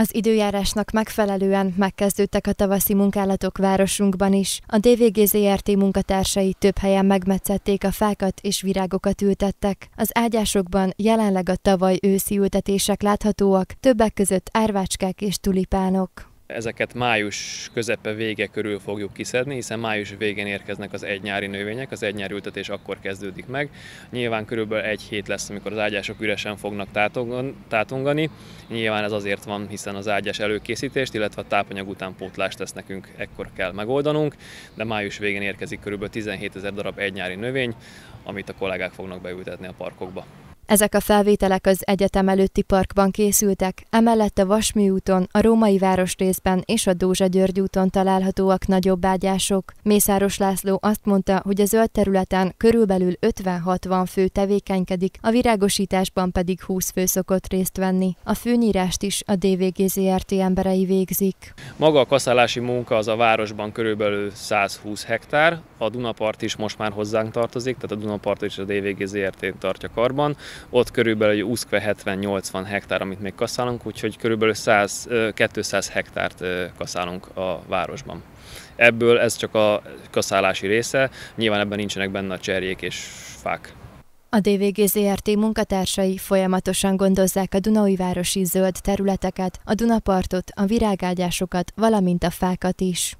Az időjárásnak megfelelően megkezdődtek a tavaszi munkálatok városunkban is. A DVGZRT munkatársai több helyen megmetszették a fákat és virágokat ültettek. Az ágyásokban jelenleg a tavaly őszi ültetések láthatóak, többek között árvácskák és tulipánok. Ezeket május közepe vége körül fogjuk kiszedni, hiszen május végén érkeznek az egynyári növények, az egynyári ültetés akkor kezdődik meg. Nyilván körülbelül egy hét lesz, amikor az ágyások üresen fognak tátongani. Nyilván ez azért van, hiszen az ágyás előkészítést, illetve a tápanyag utánpótlást ezt nekünk ekkor kell megoldanunk, de május végén érkezik körülbelül 17 ezer darab egynyári növény, amit a kollégák fognak beültetni a parkokba. Ezek a felvételek az egyetem előtti parkban készültek, emellett a Vasműúton, a Római Városrészben és a Dózsa György úton találhatóak nagyobb ágyások. Mészáros László azt mondta, hogy a zöld területen körülbelül 50-60 fő tevékenykedik, a virágosításban pedig 20 fő szokott részt venni. A főnyírást is a DVGZRT emberei végzik. Maga a kaszálási munka az a városban körülbelül 120 hektár, a Dunapart is most már hozzánk tartozik, tehát a Dunapart is a dvgzrt tartja karban ott körülbelül 20-70-80 hektár, amit még kaszálunk, úgyhogy körülbelül 100, 200 hektárt kaszálunk a városban. Ebből ez csak a kaszálási része, nyilván ebben nincsenek benne a cserjék és fák. A DVG ZRT munkatársai folyamatosan gondozzák a Dunai városi zöld területeket, a Dunapartot, a virágágyásokat, valamint a fákat is.